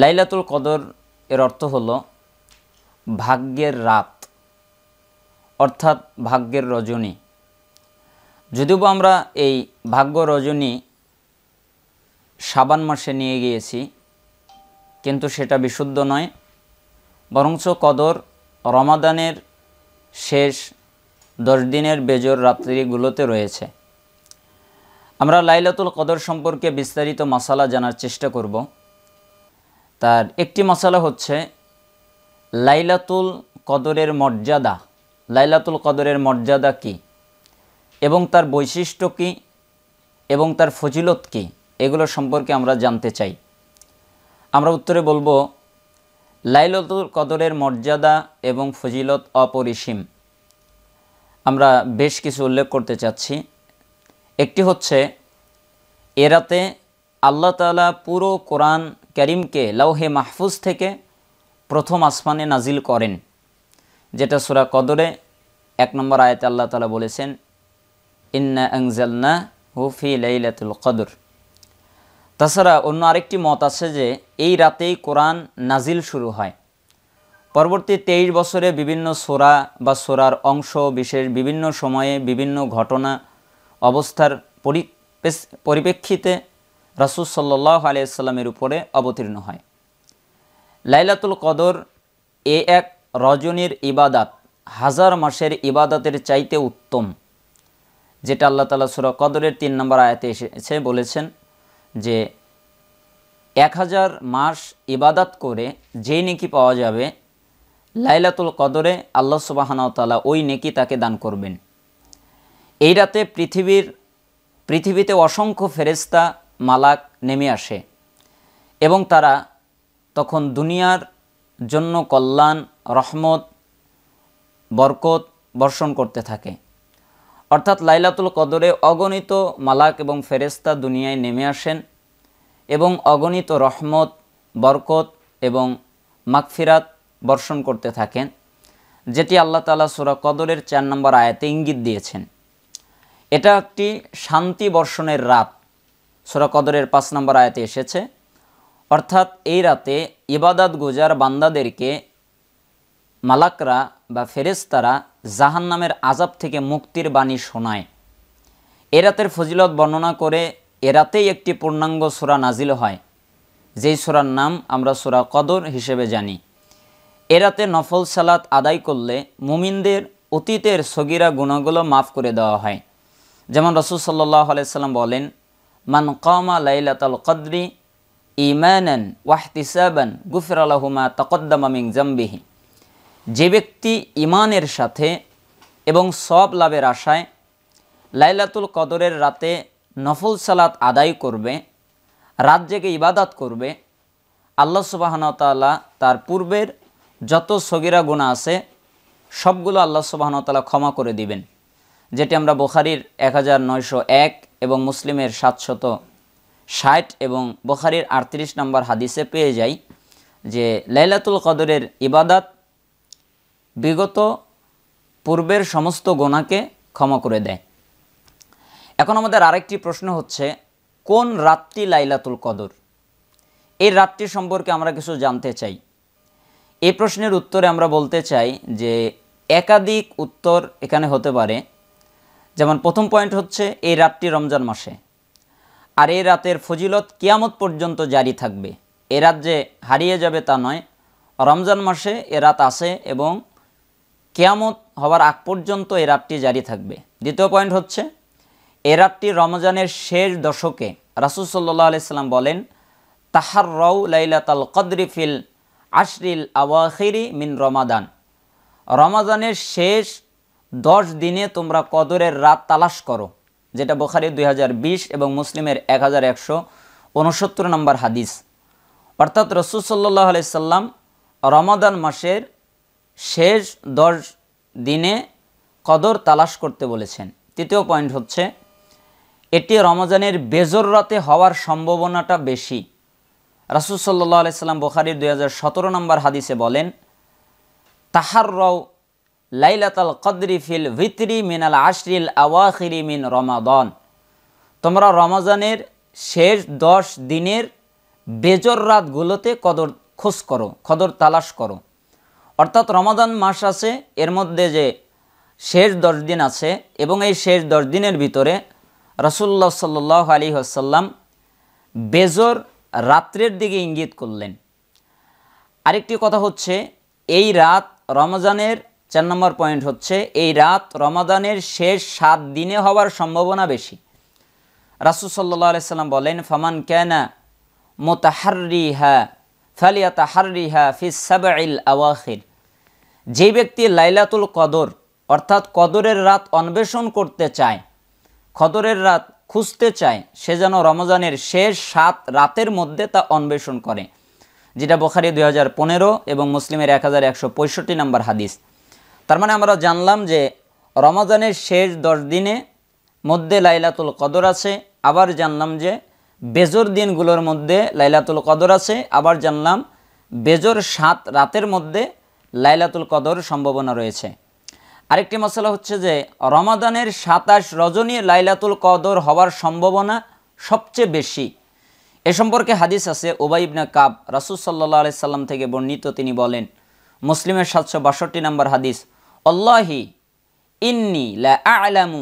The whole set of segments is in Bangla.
লাইলাতুল কদর এর অর্থ হলো ভাগ্যের রাত অর্থাৎ ভাগ্যের রজনী যদিও আমরা এই ভাগ্য রজনী সাবান মাসে নিয়ে গিয়েছি কিন্তু সেটা বিশুদ্ধ নয় বরঞ্চ কদর রমাদানের শেষ দশ দিনের বেজর রাত্রিগুলোতে রয়েছে আমরা লাইলাতুল কদর সম্পর্কে বিস্তারিত মশালা জানার চেষ্টা করব তার একটি মশালা হচ্ছে লাইলাতুল কদরের মর্যাদা লাইলাতুল কদরের মর্যাদা কি এবং তার বৈশিষ্ট্য কি এবং তার ফজিলত কি এগুলো সম্পর্কে আমরা জানতে চাই আমরা উত্তরে বলবো লাইলাতুল কদরের মর্যাদা এবং ফজিলত অপরিসীম আমরা বেশ কিছু উল্লেখ করতে চাচ্ছি একটি হচ্ছে এরাতে আল্লাহ তালা পুরো কোরআন করিমকে লৌহে মাহফুজ থেকে প্রথম আসমানে নাজিল করেন যেটা সুরা কদরে এক নম্বর আয়তে আল্লাহ তালা বলেছেন ইন্না আংজালনা হুফি লাইলাতুল কদর তাছাড়া অন্য আরেকটি মত আছে যে এই রাতেই কোরআন নাজিল শুরু হয় পরবর্তী তেইশ বছরে বিভিন্ন সোরা বা সোরার অংশ বিশেষ বিভিন্ন সময়ে বিভিন্ন ঘটনা অবস্থার পরিপ্রেক্ষিতে রাসুল সাল্লাহ আলিয়াল্লামের উপরে অবতীর্ণ হয় লাইলাতুল কদর এ এক রজনীর ইবাদাত হাজার মাসের ইবাদাতের চাইতে উত্তম যেটা আল্লাহ তালা সুরা কদরের তিন নম্বর আয়াতে এসেছে বলেছেন যে এক হাজার মাস ইবাদাত করে যে নেকি পাওয়া যাবে লাইলাতুল কদরে আল্লাহ সুবাহানতালা ওই নেকি তাকে দান করবেন এই রাতে পৃথিবীর পৃথিবীতে অসংখ্য ফেরেস্তা মালাক নেমে আসে এবং তারা তখন দুনিয়ার জন্য কল্যাণ রহমত বরকত বর্ষণ করতে থাকে অর্থাৎ লাইলাতুল কদরে অগণিত মালাক এবং ফেরেস্তা দুনিয়ায় নেমে আসেন এবং অগণিত রহমত বরকত এবং মাগফিরাত বর্ষণ করতে থাকেন যেটি আল্লাহ তালা সুরা কদরের চার নম্বর আয়াতে ইঙ্গিত দিয়েছেন এটা একটি শান্তি বর্ষণের রাত সুরা কদরের পাঁচ নম্বর আয়াতে এসেছে অর্থাৎ এই রাতে ইবাদাত গুজার বান্দাদেরকে মালাকরা বা ফেরেস্তারা জাহান নামের আজাব থেকে মুক্তির বাণী শোনায় এ রাতের ফজিলত বর্ণনা করে এ রাতেই একটি পূর্ণাঙ্গ সুরা নাজিল হয় যেই সুরার নাম আমরা সুরা কদর হিসেবে জানি এ রাতে নফল সালাত আদায় করলে মুমিনদের অতীতের সগিরা গুণাগুলো মাফ করে দেওয়া হয় যেমন রসুল সাল্লাহ আলাইসাল্লাম বলেন মান কমা লাইলাতাল কদরি ইমানান ওয়াহতিসাবান গুফির আলহুমা তকদ্দামামিং জাম্বিহি যে ব্যক্তি ইমানের সাথে এবং সব লাভের আশায় লাইলাতুল কদরের রাতে নফল সালাত আদায় করবে রাত জেগে ইবাদাত করবে আল্লাহ সুবাহনতালা তার পূর্বের যত সগিরা গুণা আছে সবগুলো আল্লাহ সুবাহনতালা ক্ষমা করে দিবেন যেটি আমরা বোখারির এক হাজার নয়শো এক এবং মুসলিমের সাতশত ষাট এবং বোখারির আটত্রিশ নম্বর হাদিসে পেয়ে যাই যে লাইলাতুল কদরের ইবাদাত বিগত পূর্বের সমস্ত গোনাকে ক্ষমা করে দেয় এখন আমাদের আরেকটি প্রশ্ন হচ্ছে কোন রাতটি লাইলাতুল কদর এই রাত্রি সম্পর্কে আমরা কিছু জানতে চাই এই প্রশ্নের উত্তরে আমরা বলতে চাই যে একাধিক উত্তর এখানে হতে পারে যেমন প্রথম পয়েন্ট হচ্ছে এই রাতটি রমজান মাসে আর এই রাতের ফজিলত কিয়ামত পর্যন্ত জারি থাকবে এ রাত যে হারিয়ে যাবে তা নয় রমজান মাসে এ রাত আসে এবং কেয়ামত হওয়ার আগ পর্যন্ত এ রাতটি জারি থাকবে দ্বিতীয় পয়েন্ট হচ্ছে এ রাতটি রমজানের শেষ দশকে রাসুল সাল্লাহ আলাইসাল্লাম বলেন তাহার রউ লাইলাতাল কদরি ফিল আশরিল আওয়াহিরি মিন রমাদান রমাদানের শেষ দশ দিনে তোমরা কদরের রাত তালাশ করো যেটা বোখারি দুই এবং মুসলিমের এক হাজার একশো নম্বর হাদিস অর্থাৎ রসুল সাল্লাহ সাল্লাম রমাদান মাসের শেষ দশ দিনে কদর তালাশ করতে বলেছেন তৃতীয় পয়েন্ট হচ্ছে এটি রমজানের বেজর রাতে হওয়ার সম্ভাবনাটা বেশি রাসুল সাল্লাহ আলাইসাল্লাম বোখারির দুই হাজার সতেরো নম্বর হাদিসে বলেন তাহার রাও লাইলাতাল কদরি ফিল ভিতরি মিনাল আশরিল আওয়াখিরি মিন রমাদন তোমরা রমাজানের শেষ দশ দিনের বেজর রাতগুলোতে কদর খোঁজ করো কদর তালাশ করো অর্থাৎ রমাদান মাস আছে এর মধ্যে যে শেষ দশ দিন আছে এবং এই শেষ দশ দিনের ভিতরে রসুল্লাহ সাল্ল আলী আসাল্লাম বেজর রাত্রের দিকে ইঙ্গিত করলেন আরেকটি কথা হচ্ছে এই রাত রমজানের চার নম্বর পয়েন্ট হচ্ছে এই রাত রমাদানের শেষ সাত দিনে হওয়ার সম্ভাবনা বেশি রাসুল সাল্লাহ বলেন ফামান ক্যানা হা ফালিয়া তাহারিহা ফিস সাবাইল আওয়াখির যে ব্যক্তি লাইলাতুল কদর অর্থাৎ কদরের রাত অন্বেষণ করতে চায় কদরের রাত খুঁজতে চায় সে যেন রমজানের শেষ সাত রাতের মধ্যে তা অন্বেষণ করে যেটা বোখারি দুই এবং মুসলিমের এক হাজার একশো পঁয়ষট্টি নম্বর হাদিস তার মানে আমরা জানলাম যে রমাজানের শেষ দশ দিনে মধ্যে লাইলাতুল কদর আছে আবার জানলাম যে বেজর দিনগুলোর মধ্যে লাইলাতুল কদর আছে আবার জানলাম বেজর সাত রাতের মধ্যে লাইলাতুল কদর সম্ভাবনা রয়েছে আরেকটি মশলা হচ্ছে যে রমাদানের সাতাশ রজনী লাইলাতুল কদর হওয়ার সম্ভাবনা সবচেয়ে বেশি এ সম্পর্কে হাদিস আছে ওবাইবনা কাব রাসুল সাল্লাহ আলাইসাল্লাম সাল্লাম থেকে বর্ণিত তিনি বলেন মুসলিমের সাতশো বাষট্টি নম্বর হাদিস অল্লাহি ইন্নি লা আলামু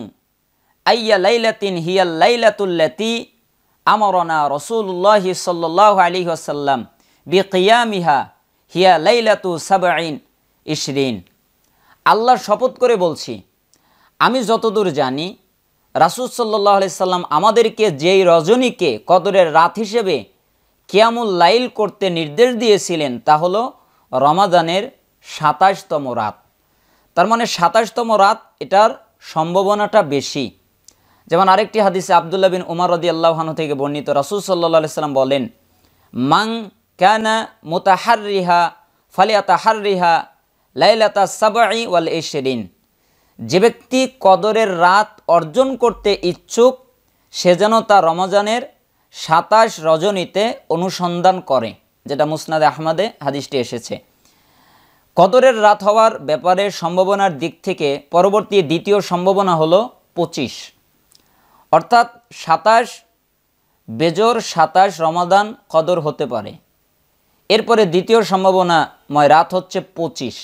আইয়া লাইলাতিন হিয়া লাইলাতুল্লাতি আমরনা রসুল্লাহি সাল্লাহ আলী আসাল্লাম বি কিয়ামিহা হিয়া লাইলাতু সাবাইন ইশরিন আল্লাহর শপথ করে বলছি আমি যতদূর জানি রাসুল সাল্লাহ আলি সাল্লাম আমাদেরকে যেই রজনীকে কদরের রাত হিসেবে কিয়ামুল লাইল করতে নির্দেশ দিয়েছিলেন তা হল রমাদানের সাতাশতম রাত তার মানে সাতাশতম রাত এটার সম্ভাবনাটা বেশি যেমন আরেকটি হাদিসে আবদুল্লা বিন উমার রদি আল্লাহানু থেকে বর্ণিত রাসুল সাল্লা সাল্লাম বলেন মাং ক্যানা হার রিহা লাইলাতা সাবাই ওয়াল এশরিন যে ব্যক্তি কদরের রাত অর্জন করতে ইচ্ছুক সে যেন তা রমজানের সাতাশ রজনীতে অনুসন্ধান করে যেটা মুসনাদে আহমদে হাদিসটি এসেছে কদরের রাত হওয়ার ব্যাপারে সম্ভাবনার দিক থেকে পরবর্তী দ্বিতীয় সম্ভাবনা হলো পঁচিশ অর্থাৎ সাতাশ বেজর সাতাশ রমাদান কদর হতে পারে এরপরে দ্বিতীয় সম্ভাবনাময় রাত হচ্ছে পঁচিশ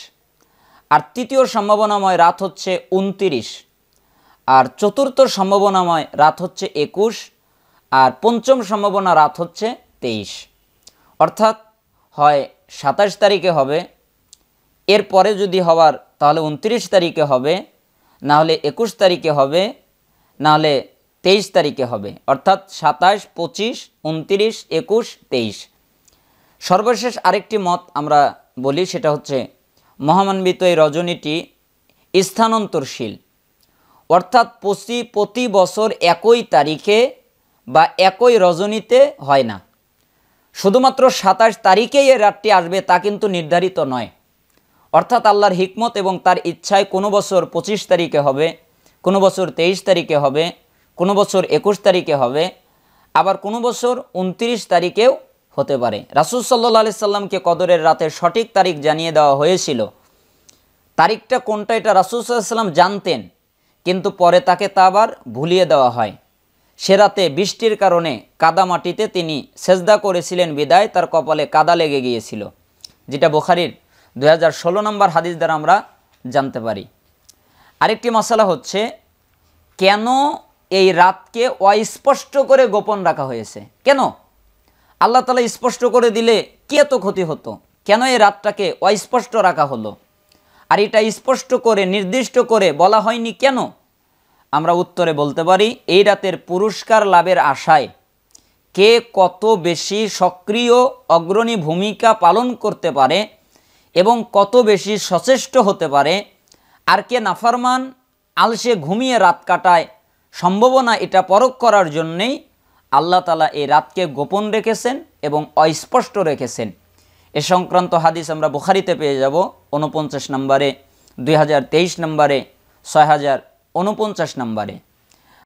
আর তৃতীয় সম্ভাবনাময় রাত হচ্ছে উনতিরিশ আর চতুর্থ সম্ভাবনাময় রাত হচ্ছে একুশ আর পঞ্চম সম্ভাবনা রাত হচ্ছে তেইশ অর্থাৎ হয় সাতাশ তারিখে হবে এরপরে যদি হওয়ার তাহলে উনত্রিশ তারিখে হবে নাহলে একুশ তারিখে হবে নাহলে তেইশ তারিখে হবে অর্থাৎ সাতাশ পঁচিশ উনত্রিশ একুশ তেইশ সর্বশেষ আরেকটি মত আমরা বলি সেটা হচ্ছে মহামান্বিত এই রজনীটি স্থানান্তরশীল অর্থাৎ প্রতি প্রতি বছর একই তারিখে বা একই রজনীতে হয় না শুধুমাত্র সাতাশ তারিখেই এই রাতটি আসবে তা কিন্তু নির্ধারিত নয় অর্থাৎ আল্লাহর হিকমত এবং তার ইচ্ছায় কোনো বছর পঁচিশ তারিখে হবে কোনো বছর তেইশ তারিখে হবে কোনো বছর একুশ তারিখে হবে আবার কোনো বছর উনত্রিশ তারিখেও হতে পারে রাসুল সাল্লা সাল্লামকে কদরের রাতে সঠিক তারিখ জানিয়ে দেওয়া হয়েছিল তারিখটা কোনটা এটা রাসুল সাল্লাম জানতেন কিন্তু পরে তাকে তা আবার ভুলিয়ে দেওয়া হয় সে রাতে বৃষ্টির কারণে কাদা মাটিতে তিনি সেজদা করেছিলেন বিদায় তার কপালে কাদা লেগে গিয়েছিল যেটা বোখারির দুই নম্বর হাদিস দ্বারা আমরা জানতে পারি আরেকটি মশালা হচ্ছে কেন এই রাতকে অস্পষ্ট করে গোপন রাখা হয়েছে কেন আল্লাহ তালা স্পষ্ট করে দিলে কে তো ক্ষতি হতো কেন এই রাতটাকে অস্পষ্ট রাখা হলো আর এটা স্পষ্ট করে নির্দিষ্ট করে বলা হয়নি কেন আমরা উত্তরে বলতে পারি এই রাতের পুরস্কার লাভের আশায় কে কত বেশি সক্রিয় অগ্রণী ভূমিকা পালন করতে পারে এবং কত বেশি সচেষ্ট হতে পারে আর কে নাফারমান আলসে ঘুমিয়ে রাত কাটায় সম্ভাবনা এটা পরখ করার জন্যেই আল্লাহ তালা এই রাতকে গোপন রেখেছেন এবং অস্পষ্ট রেখেছেন এ সংক্রান্ত হাদিস আমরা বুখারিতে পেয়ে যাব উনপঞ্চাশ নম্বরে দুই নম্বরে ছয় হাজার নম্বরে